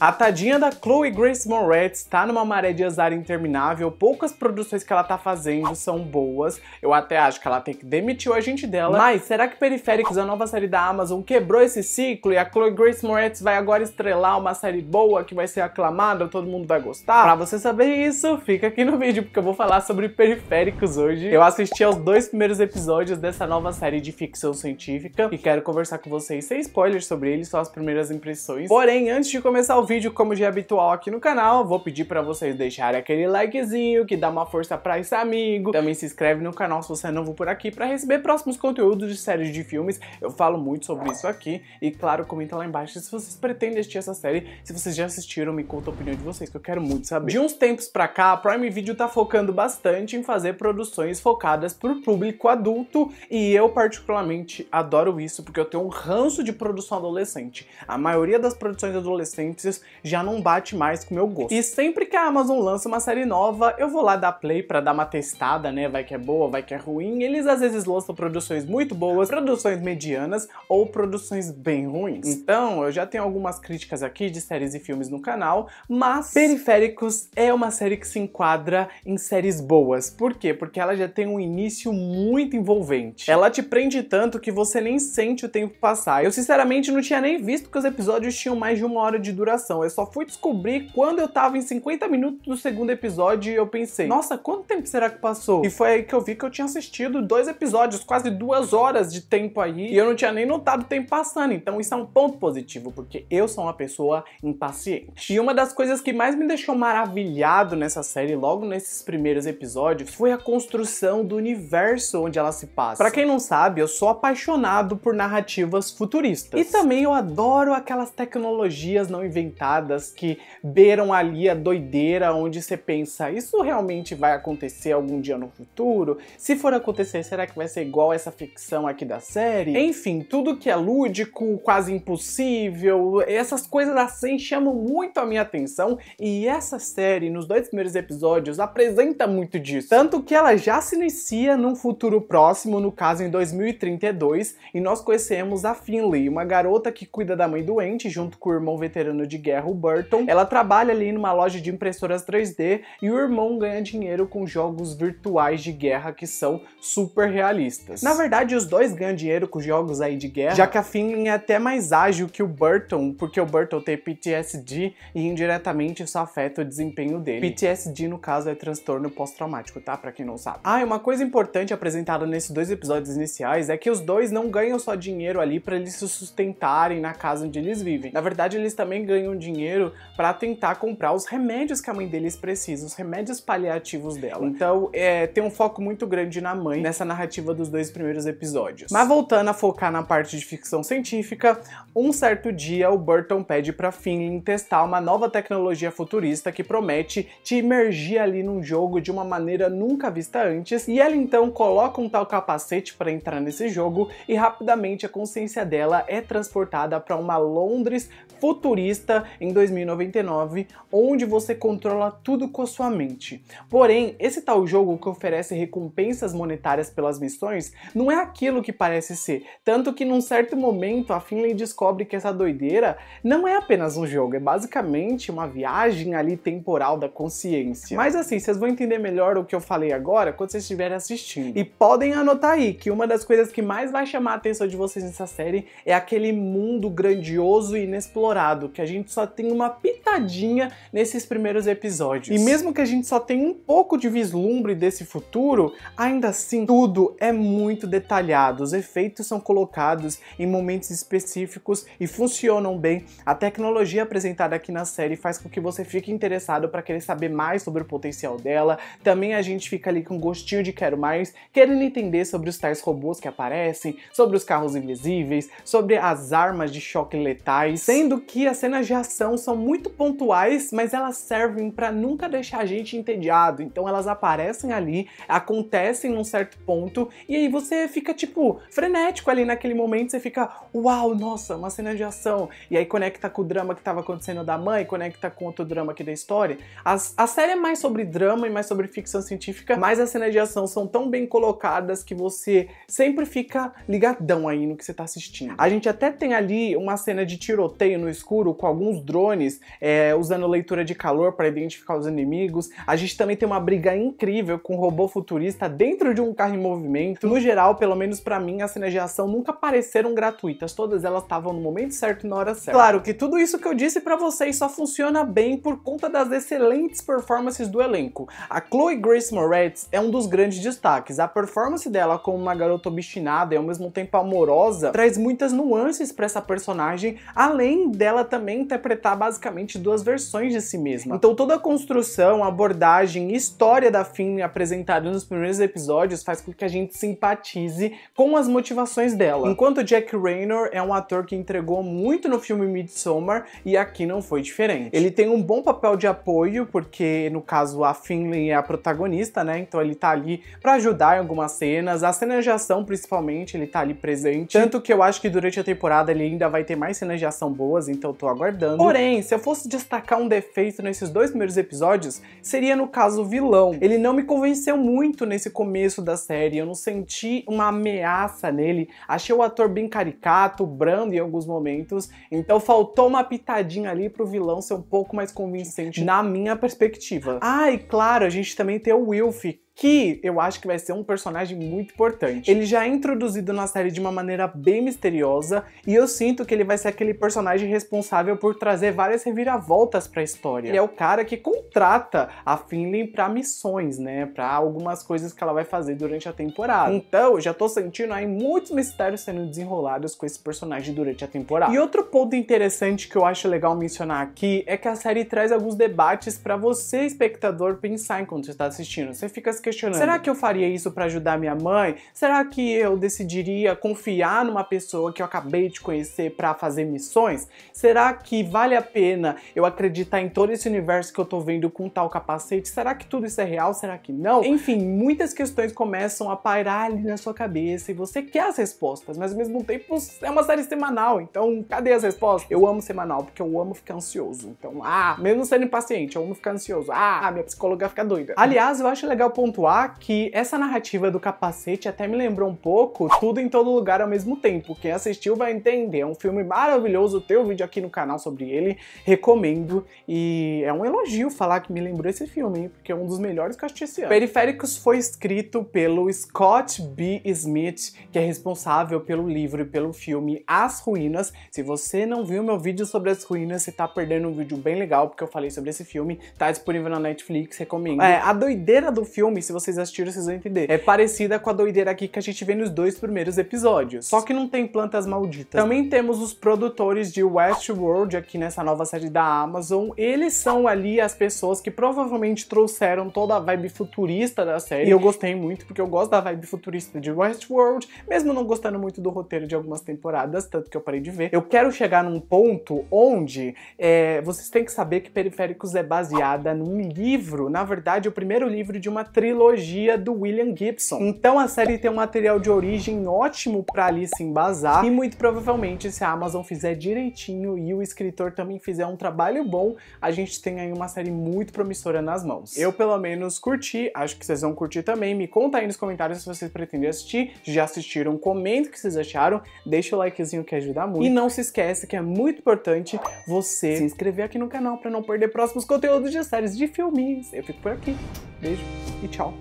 A tadinha da Chloe Grace Moretz tá numa maré de azar interminável, poucas produções que ela tá fazendo são boas, eu até acho que ela tem que demitir o agente dela, mas será que Periféricos, a nova série da Amazon, quebrou esse ciclo e a Chloe Grace Moretz vai agora estrelar uma série boa que vai ser aclamada, todo mundo vai gostar? Pra você saber isso, fica aqui no vídeo, porque eu vou falar sobre Periféricos hoje. Eu assisti aos dois primeiros episódios dessa nova série de ficção científica e quero conversar com vocês sem spoilers sobre ele, só as primeiras impressões. Porém, antes de começar o vídeo como já é habitual aqui no canal, vou pedir para vocês deixarem aquele likezinho que dá uma força para esse amigo. Também se inscreve no canal se você é novo por aqui para receber próximos conteúdos de séries de filmes. Eu falo muito sobre isso aqui e claro, comenta lá embaixo se vocês pretendem assistir essa série, se vocês já assistiram, me conta a opinião de vocês que eu quero muito saber. De uns tempos para cá, a Prime Video tá focando bastante em fazer produções focadas para o público adulto e eu particularmente adoro isso porque eu tenho um ranço de produção adolescente. A maioria das produções adolescentes já não bate mais com o meu gosto. E sempre que a Amazon lança uma série nova, eu vou lá dar play para dar uma testada, né? Vai que é boa, vai que é ruim. Eles às vezes lançam produções muito boas, produções medianas ou produções bem ruins. Então, eu já tenho algumas críticas aqui de séries e filmes no canal, mas Periféricos é uma série que se enquadra em séries boas. Por quê? Porque ela já tem um início muito envolvente. Ela te prende tanto que você nem sente o tempo passar. Eu sinceramente não tinha nem visto que os episódios tinham mais de uma hora de duração gravação. Eu só fui descobrir quando eu tava em 50 minutos do segundo episódio e eu pensei, nossa, quanto tempo será que passou? E foi aí que eu vi que eu tinha assistido dois episódios, quase duas horas de tempo aí, e eu não tinha nem notado o tempo passando. Então isso é um ponto positivo, porque eu sou uma pessoa impaciente. E uma das coisas que mais me deixou maravilhado nessa série, logo nesses primeiros episódios, foi a construção do universo onde ela se passa. Para quem não sabe, eu sou apaixonado por narrativas futuristas. E também eu adoro aquelas tecnologias não inventadas inusitadas que beiram ali a doideira, onde você pensa, isso realmente vai acontecer algum dia no futuro? Se for acontecer, será que vai ser igual essa ficção aqui da série? Enfim, tudo que é lúdico, quase impossível, essas coisas assim chamam muito a minha atenção e essa série, nos dois primeiros episódios, apresenta muito disso. Tanto que ela já se inicia num futuro próximo, no caso em 2032, e nós conhecemos a Finley, uma garota que cuida da mãe doente junto com o irmão veterano de guerra, o Burton. Ela trabalha ali numa loja de impressoras 3D e o irmão ganha dinheiro com jogos virtuais de guerra que são super realistas. Na verdade, os dois ganham dinheiro com jogos aí de guerra, já que a Finlin é até mais ágil que o Burton, porque o Burton tem PTSD e indiretamente isso afeta o desempenho dele. PTSD, no caso, é transtorno pós-traumático, tá? Pra quem não sabe. Ah, e uma coisa importante apresentada nesses dois episódios iniciais é que os dois não ganham só dinheiro ali para eles se sustentarem na casa onde eles vivem. Na verdade, eles também ganham ganham dinheiro para tentar comprar os remédios que a mãe deles precisa, os remédios paliativos dela. Então, é, tem um foco muito grande na mãe nessa narrativa dos dois primeiros episódios. Mas voltando a focar na parte de ficção científica, um certo dia o Burton pede para Finley testar uma nova tecnologia futurista que promete te imergir ali num jogo de uma maneira nunca vista antes, e ela então coloca um tal capacete para entrar nesse jogo e rapidamente a consciência dela é transportada para uma Londres futurista em 2099, onde você controla tudo com a sua mente. Porém, esse tal jogo que oferece recompensas monetárias pelas missões não é aquilo que parece ser, tanto que num certo momento a Finley descobre que essa doideira não é apenas um jogo, é basicamente uma viagem ali temporal da consciência. Mas assim, vocês vão entender melhor o que eu falei agora quando vocês estiverem assistindo. E podem anotar aí que uma das coisas que mais vai chamar a atenção de vocês nessa série é aquele mundo grandioso e inexplorado que a gente gente só tem uma pitadinha nesses primeiros episódios. E mesmo que a gente só tenha um pouco de vislumbre desse futuro, ainda assim tudo é muito detalhado. Os efeitos são colocados em momentos específicos e funcionam bem. A tecnologia apresentada aqui na série faz com que você fique interessado para querer saber mais sobre o potencial dela. Também a gente fica ali com gostinho de quero mais, querendo entender sobre os tais robôs que aparecem, sobre os carros invisíveis, sobre as armas de choque letais, sendo que as cenas de ação são muito pontuais, mas elas servem para nunca deixar a gente entediado. Então elas aparecem ali, acontecem num certo ponto, e aí você fica tipo frenético ali naquele momento, você fica, uau, nossa, uma cena de ação. E aí conecta com o drama que estava acontecendo da mãe, conecta com outro drama aqui da história. As, a série é mais sobre drama e mais sobre ficção científica, mas as cenas de ação são tão bem colocadas que você sempre fica ligadão aí no que você está assistindo. A gente até tem ali uma cena de tiroteio no escuro com algum alguns drones é, usando leitura de calor para identificar os inimigos. A gente também tem uma briga incrível com um robô futurista dentro de um carro em movimento. No geral, pelo menos para mim, as cenas de ação nunca pareceram gratuitas. Todas elas estavam no momento certo e na hora certa. Claro que tudo isso que eu disse para vocês só funciona bem por conta das excelentes performances do elenco. A Chloe Grace Moretz é um dos grandes destaques. A performance dela como uma garota obstinada e ao mesmo tempo amorosa traz muitas nuances para essa personagem, além dela também ter interpretar basicamente duas versões de si mesma. Então toda a construção, abordagem e história da Finley apresentada nos primeiros episódios faz com que a gente simpatize com as motivações dela. Enquanto Jack Raynor é um ator que entregou muito no filme Midsommar e aqui não foi diferente. Ele tem um bom papel de apoio porque no caso a Finley é a protagonista, né? Então ele tá ali para ajudar em algumas cenas, a cena de ação principalmente, ele tá ali presente. Tanto que eu acho que durante a temporada ele ainda vai ter mais cenas de ação boas, então tô aguardando Porém, se eu fosse destacar um defeito nesses dois primeiros episódios, seria no caso o vilão. Ele não me convenceu muito nesse começo da série, eu não senti uma ameaça nele. Achei o ator bem caricato, brando em alguns momentos, então faltou uma pitadinha ali pro vilão ser um pouco mais convincente na minha perspectiva. Ah, e claro, a gente também tem o Wilf, que eu acho que vai ser um personagem muito importante. Ele já é introduzido na série de uma maneira bem misteriosa e eu sinto que ele vai ser aquele personagem responsável por trazer várias reviravoltas para a história. Ele é o cara que contrata a Finley para missões, né, para algumas coisas que ela vai fazer durante a temporada. Então, eu já tô sentindo aí muitos mistérios sendo desenrolados com esse personagem durante a temporada. E outro ponto interessante que eu acho legal mencionar aqui é que a série traz alguns debates para você, espectador, pensar enquanto está assistindo. Você fica se questionando. Será que eu faria isso para ajudar minha mãe? Será que eu decidiria confiar numa pessoa que eu acabei de conhecer para fazer missões? Será que vale a pena eu acreditar em todo esse universo que eu tô vendo com tal capacete? Será que tudo isso é real? Será que não? Enfim, muitas questões começam a pairar ali na sua cabeça e você quer as respostas, mas ao mesmo tempo é uma série semanal, então cadê as respostas? Eu amo semanal porque eu amo ficar ansioso. Então, ah, mesmo sendo impaciente, eu amo ficar ansioso. Ah, minha psicóloga fica doida. Aliás, eu acho legal ponto pontuar que essa narrativa do capacete até me lembrou um pouco Tudo em Todo Lugar ao mesmo tempo. Quem assistiu vai entender. É um filme maravilhoso, tem um vídeo aqui no canal sobre ele, recomendo. E é um elogio falar que me lembrou esse filme, porque é um dos melhores que eu assisti esse ano. Periféricos foi escrito pelo Scott B. Smith, que é responsável pelo livro e pelo filme As Ruínas. Se você não viu meu vídeo sobre as ruínas, você tá perdendo um vídeo bem legal, porque eu falei sobre esse filme. Tá disponível na Netflix, recomendo. É, a doideira do filme se vocês assistiram, vocês vão entender. É parecida com a doideira aqui que a gente vê nos dois primeiros episódios. Só que não tem plantas malditas. Também temos os produtores de Westworld aqui nessa nova série da Amazon. Eles são ali as pessoas que provavelmente trouxeram toda a vibe futurista da série. E eu gostei muito, porque eu gosto da vibe futurista de Westworld, mesmo não gostando muito do roteiro de algumas temporadas, tanto que eu parei de ver. Eu quero chegar num ponto onde é, vocês têm que saber que Periféricos é baseada num livro, na verdade, o primeiro livro de uma trilha trilogia do William Gibson. Então a série tem um material de origem ótimo para ali se embasar e muito provavelmente se a Amazon fizer direitinho e o escritor também fizer um trabalho bom, a gente tem aí uma série muito promissora nas mãos. Eu pelo menos curti, acho que vocês vão curtir também. Me conta aí nos comentários se vocês pretendem assistir, já assistiram, comenta o que vocês acharam, deixa o likezinho que ajuda muito. E não se esquece que é muito importante você se inscrever aqui no canal para não perder próximos conteúdos de séries de filmes. Eu fico por aqui. Beijo e tchau.